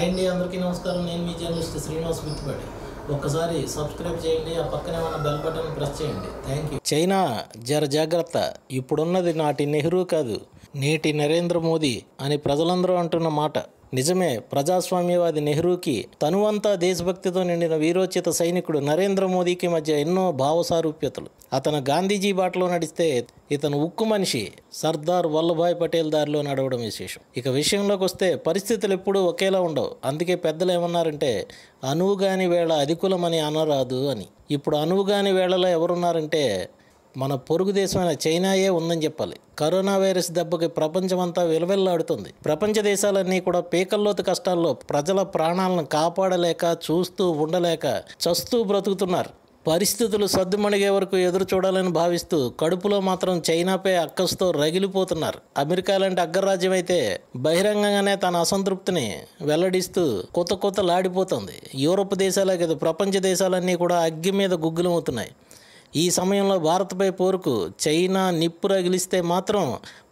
hi అండి అందరికీ నమస్కారం నేను మీ జర్నలిస్ట్ శ్రీనివాస్ గుర్తుపడి ఒక్కసారి సబ్స్క్రైబ్ చేయండి ఆ పక్కనే ఉన్న బెల్ బటన్ ప్రెస్ చేయండి థ్యాంక్ యూ చైనా జర జాగ్రత్త ఇప్పుడున్నది నాటి నెహ్రూ కాదు నేటి నరేంద్ర మోదీ అని ప్రజలందరూ అంటున్న మాట నిజమే ప్రజాస్వామ్యవాది నెహ్రూకి తనువంతా దేశభక్తితో నిండిన వీరోచిత సైనికుడు నరేంద్ర మోదీకి మధ్య ఎన్నో భావసారూప్యతలు అతను గాంధీజీ బాటలో నడిస్తే ఇతను ఉక్కు మనిషి సర్దార్ వల్లభాయ్ పటేల్ దారిలో నడవడం విశేషం ఇక విషయంలోకి వస్తే పరిస్థితులు ఎప్పుడూ ఒకేలా ఉండవు అందుకే పెద్దలు ఏమన్నారంటే అనువుగాని వేళ అధికులమని అనరాదు అని ఇప్పుడు అనువుగాని వేళలో ఎవరున్నారంటే మన పొరుగు దేశమైన చైనాయే ఉందని చెప్పాలి కరోనా వైరస్ దెబ్బకి ప్రపంచమంతా విలవిల్లాడుతుంది ప్రపంచ దేశాలన్నీ కూడా పీకల్లోతు కష్టాల్లో ప్రజల ప్రాణాలను కాపాడలేక చూస్తూ ఉండలేక చస్తూ బ్రతుకుతున్నారు పరిస్థితులు సర్దుమణిగే వరకు ఎదురు చూడాలని భావిస్తూ కడుపులో మాత్రం చైనాపై అక్కస్తో రగిలిపోతున్నారు అమెరికా లాంటి అగ్రరాజ్యం అయితే బహిరంగంగానే తన అసంతృప్తిని వెల్లడిస్తూ కొత్త కొత్త లాడిపోతుంది యూరోప్ దేశాలే కదా ప్రపంచ దేశాలన్నీ కూడా అగ్గి మీద గుగ్గులమవుతున్నాయి ఈ సమయంలో భారత్పై పోరుకు చైనా నిప్పు రగిలిస్తే మాత్రం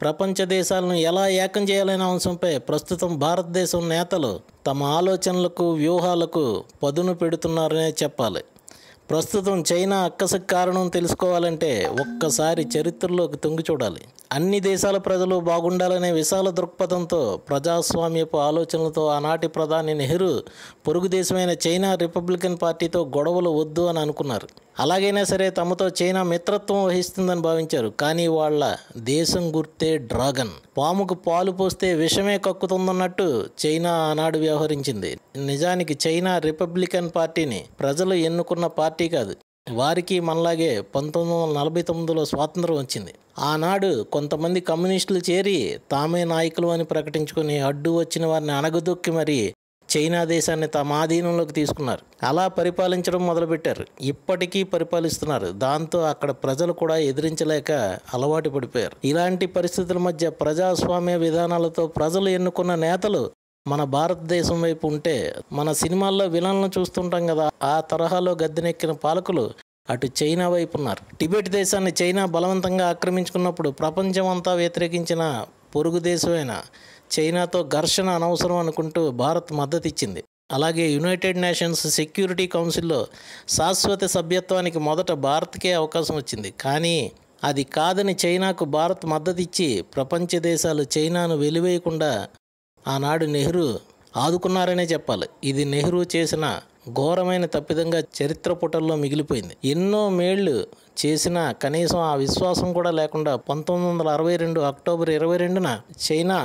ప్రపంచ దేశాలను ఎలా ఏకం చేయాలనే అంశంపై ప్రస్తుతం భారతదేశం నేతలు తమ ఆలోచనలకు వ్యూహాలకు పదును పెడుతున్నారనే చెప్పాలి ప్రస్తుతం చైనా అక్కసకు కారణం తెలుసుకోవాలంటే ఒక్కసారి చరిత్రలోకి తొంగి చూడాలి అన్ని దేశాల ప్రజలు బాగుండాలనే విశాల దృక్పథంతో ప్రజాస్వామ్యపు ఆలోచనలతో ఆనాటి ప్రధాని నెహ్రూ పొరుగు దేశమైన చైనా రిపబ్లికన్ పార్టీతో గొడవలు వద్దు అని అనుకున్నారు అలాగైనా సరే తమతో చైనా మిత్రత్వం వహిస్తుందని భావించారు కానీ వాళ్ళ దేశం గుర్తే డ్రాగన్ పాముకు పాలు పోస్తే విషమే కక్కుతుందన్నట్టు చైనా ఆనాడు వ్యవహరించింది నిజానికి చైనా రిపబ్లికన్ పార్టీని ప్రజలు ఎన్నుకున్న పార్టీ కాదు వారికి మనలాగే పంతొమ్మిది వందల నలభై తొమ్మిదిలో స్వాతంత్రం వచ్చింది ఆనాడు కొంతమంది కమ్యూనిస్టులు చేరి తామే నాయకులు అని ప్రకటించుకుని అడ్డు వచ్చిన వారిని అణగదొక్కి మరి చైనా దేశాన్ని తమ ఆధీనంలోకి తీసుకున్నారు అలా పరిపాలించడం మొదలుపెట్టారు ఇప్పటికీ పరిపాలిస్తున్నారు దాంతో అక్కడ ప్రజలు కూడా ఎదిరించలేక అలవాటు పడిపోయారు ఇలాంటి పరిస్థితుల మధ్య ప్రజాస్వామ్య విధానాలతో ప్రజలు ఎన్నుకున్న నేతలు మన భారతదేశం వైపు ఉంటే మన సినిమాల్లో విలన్లను చూస్తుంటాం కదా ఆ తరహాలో గద్దెనెక్కిన పాలకులు అటు చైనా వైపు ఉన్నారు టిబెట్ దేశాన్ని చైనా బలవంతంగా ఆక్రమించుకున్నప్పుడు ప్రపంచం అంతా వ్యతిరేకించిన పొరుగు దేశమైన చైనాతో ఘర్షణ అనవసరం అనుకుంటూ భారత్ మద్దతు ఇచ్చింది అలాగే యునైటెడ్ నేషన్స్ సెక్యూరిటీ కౌన్సిల్లో శాశ్వత సభ్యత్వానికి మొదట భారత్కే అవకాశం వచ్చింది కానీ అది కాదని చైనాకు భారత్ మద్దతిచ్చి ప్రపంచ దేశాలు చైనాను వెలివేయకుండా ఆనాడు నెహ్రూ ఆదుకున్నారనే చెప్పాలి ఇది నెహ్రూ చేసిన ఘోరమైన తప్పిదంగా చరిత్ర పుటల్లో మిగిలిపోయింది ఎన్నో మేళ్లు చేసిన కనీసం ఆ విశ్వాసం కూడా లేకుండా పంతొమ్మిది వందల అరవై రెండు అక్టోబర్ ఇరవై రెండున చైనా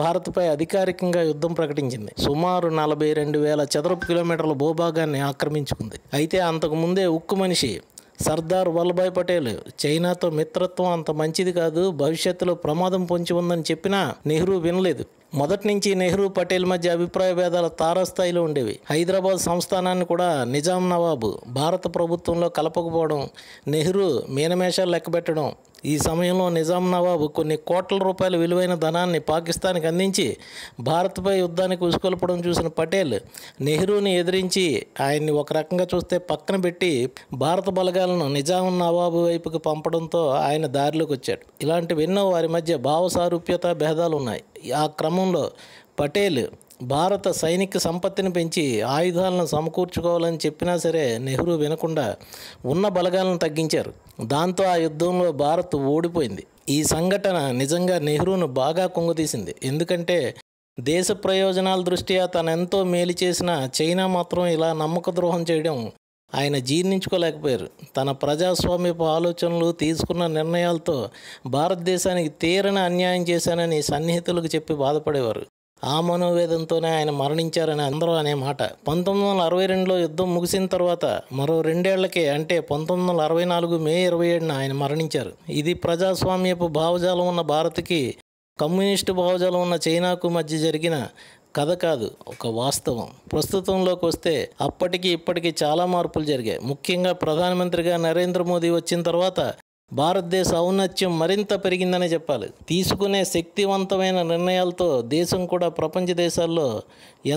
భారత్పై అధికారికంగా యుద్ధం ప్రకటించింది సుమారు నలభై రెండు వేల చదరపు కిలోమీటర్ల భూభాగాన్ని ఆక్రమించుకుంది అయితే అంతకు ముందే ఉక్కు మనిషి సర్దార్ వల్లభాయ్ పటేల్ చైనాతో మిత్రత్వం అంత మంచిది కాదు భవిష్యత్తులో ప్రమాదం పొంచి ఉందని చెప్పినా నెహ్రూ వినలేదు మొదటి నుంచి నెహ్రూ పటేల్ మధ్య అభిప్రాయ భేదాలు తారాస్థాయిలో ఉండేవి హైదరాబాద్ సంస్థానాన్ని కూడా నిజాం నవాబు భారత ప్రభుత్వంలో కలపకపోవడం నెహ్రూ మీనమేషాలు లెక్కబెట్టడం ఈ సమయంలో నిజాం నవాబు కొన్ని కోట్ల రూపాయల విలువైన ధనాన్ని పాకిస్తాన్కి అందించి భారత్పై యుద్ధానికి ఉసుకొల్పడం చూసిన పటేల్ నెహ్రూని ఎదిరించి ఆయన్ని ఒక రకంగా చూస్తే పక్కన పెట్టి భారత బలగాలను నిజాం నవాబు వైపుకి పంపడంతో ఆయన దారిలోకి వచ్చాడు ఇలాంటివెన్నో వారి మధ్య భావ సారూప్యత భేదాలు ఉన్నాయి ఆ క్రమంలో పటేల్ భారత సైనిక సంపత్తిని పెంచి ఆయుధాలను సమకూర్చుకోవాలని చెప్పినా సరే నెహ్రూ వినకుండా ఉన్న బలగాలను తగ్గించారు దాంతో ఆ యుద్ధంలో భారత్ ఓడిపోయింది ఈ సంఘటన నిజంగా నెహ్రూను బాగా కుంగతీసింది ఎందుకంటే దేశ ప్రయోజనాల దృష్ట్యా తనెంతో మేలు చేసిన చైనా మాత్రం ఇలా నమ్మక ద్రోహం చేయడం ఆయన జీర్ణించుకోలేకపోయారు తన ప్రజాస్వామ్యపు ఆలోచనలు తీసుకున్న నిర్ణయాలతో భారతదేశానికి తీరని అన్యాయం చేశానని సన్నిహితులకు చెప్పి బాధపడేవారు ఆ మనోవేదంతోనే ఆయన మరణించారని అందరూ అనే మాట పంతొమ్మిది వందల అరవై రెండులో యుద్ధం ముగిసిన తర్వాత మరో రెండేళ్లకే అంటే పంతొమ్మిది వందల అరవై నాలుగు మే ఇరవై ఏడున ఆయన మరణించారు ఇది ప్రజాస్వామ్యపు భావజాలం ఉన్న భారత్కి కమ్యూనిస్టు భావజాలం ఉన్న చైనాకు మధ్య జరిగిన కథ కాదు ఒక వాస్తవం ప్రస్తుతంలోకి వస్తే అప్పటికి ఇప్పటికీ చాలా మార్పులు జరిగాయి ముఖ్యంగా ప్రధానమంత్రిగా నరేంద్ర మోదీ వచ్చిన తర్వాత భారతదేశ ఔన్నత్యం మరింత పెరిగిందనే చెప్పాలి తీసుకునే శక్తివంతమైన నిర్ణయాలతో దేశం కూడా ప్రపంచ దేశాల్లో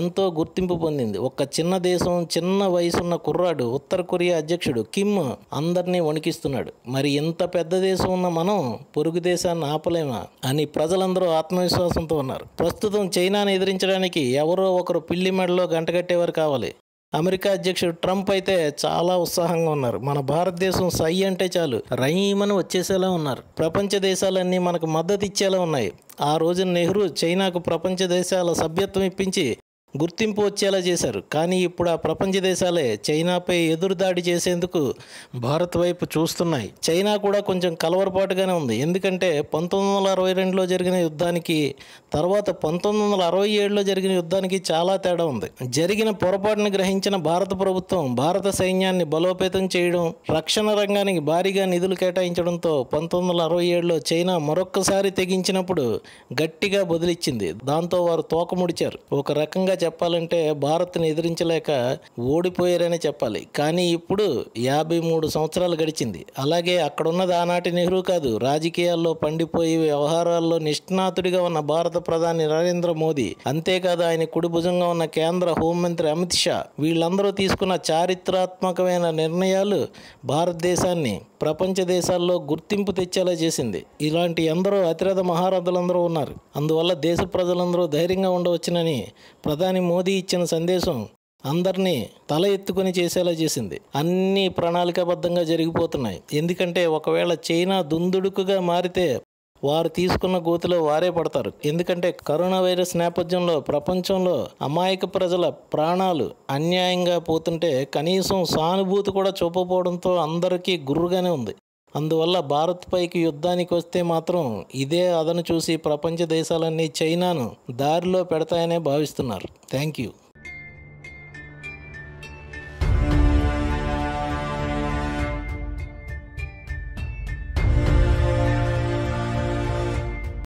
ఎంతో గుర్తింపు పొందింది ఒక్క చిన్న దేశం చిన్న వయసున్న కుర్రాడు ఉత్తర కొరియా అధ్యక్షుడు కిమ్ అందరినీ వణికిస్తున్నాడు మరి ఇంత పెద్ద దేశం ఉన్న మనం పొరుగు దేశాన్ని ఆపలేమా అని ప్రజలందరూ ఆత్మవిశ్వాసంతో ఉన్నారు ప్రస్తుతం చైనాను ఎదిరించడానికి ఎవరో ఒకరు పిల్లి మెడలో గంటగట్టేవారు కావాలి అమెరికా అధ్యక్షుడు ట్రంప్ అయితే చాలా ఉత్సాహంగా ఉన్నారు మన భారతదేశం సై అంటే చాలు రయీమని వచ్చేసేలా ఉన్నారు ప్రపంచ దేశాలన్నీ మనకు మద్దతు ఇచ్చేలా ఉన్నాయి ఆ రోజున నెహ్రూ చైనాకు ప్రపంచ దేశాల సభ్యత్వం ఇప్పించి గుర్తింపు వచ్చేలా చేశారు కానీ ఇప్పుడు ఆ ప్రపంచ దేశాలే చైనాపై ఎదురుదాడి చేసేందుకు భారత్ వైపు చూస్తున్నాయి చైనా కూడా కొంచెం కలవరపాటుగానే ఉంది ఎందుకంటే పంతొమ్మిది వందల అరవై రెండులో జరిగిన యుద్ధానికి తర్వాత పంతొమ్మిది వందల అరవై ఏడులో జరిగిన యుద్ధానికి చాలా తేడా ఉంది జరిగిన పొరపాటును గ్రహించిన భారత ప్రభుత్వం భారత సైన్యాన్ని బలోపేతం చేయడం రక్షణ రంగానికి భారీగా నిధులు కేటాయించడంతో పంతొమ్మిది వందల అరవై ఏడులో చైనా మరొక్కసారి తెగించినప్పుడు గట్టిగా బదిలిచ్చింది దాంతో వారు తోకముడిచారు ఒక రకంగా చెప్పాలంటే భారత్ను ఎదిరించలేక ఓడిపోయారనే చెప్పాలి కానీ ఇప్పుడు యాభై మూడు సంవత్సరాలు గడిచింది అలాగే అక్కడున్నది ఆనాటి నెహ్రూ కాదు రాజకీయాల్లో పండిపోయి వ్యవహారాల్లో నిష్ణాతుడిగా ఉన్న భారత ప్రధాని నరేంద్ర మోదీ అంతేకాదు ఆయన కుడి భుజంగా ఉన్న కేంద్ర హోంమంత్రి అమిత్ షా వీళ్ళందరూ తీసుకున్న చారిత్రాత్మకమైన నిర్ణయాలు భారతదేశాన్ని ప్రపంచ దేశాల్లో గుర్తింపు తెచ్చేలా చేసింది ఇలాంటి ఎందరో అతిరథ మహారథులందరూ ఉన్నారు అందువల్ల దేశ ప్రజలందరూ ధైర్యంగా ఉండవచ్చునని ప్రధాని ప్రధాని మోదీ ఇచ్చిన సందేశం అందరినీ తల ఎత్తుకుని చేసేలా చేసింది అన్ని ప్రణాళికాబద్ధంగా జరిగిపోతున్నాయి ఎందుకంటే ఒకవేళ చైనా దుందుడుకుగా మారితే వారు తీసుకున్న గోతిలో వారే పడతారు ఎందుకంటే కరోనా వైరస్ నేపథ్యంలో ప్రపంచంలో అమాయక ప్రజల ప్రాణాలు అన్యాయంగా పోతుంటే కనీసం సానుభూతి కూడా చూపపోవడంతో అందరికీ గుర్రుగానే ఉంది అందువల్ల భారత్పైకి యుద్ధానికి వస్తే మాత్రం ఇదే అదను చూసి ప్రపంచ దేశాలన్నీ చైనాను దారిలో పెడతాయనే భావిస్తున్నారు థ్యాంక్ యూ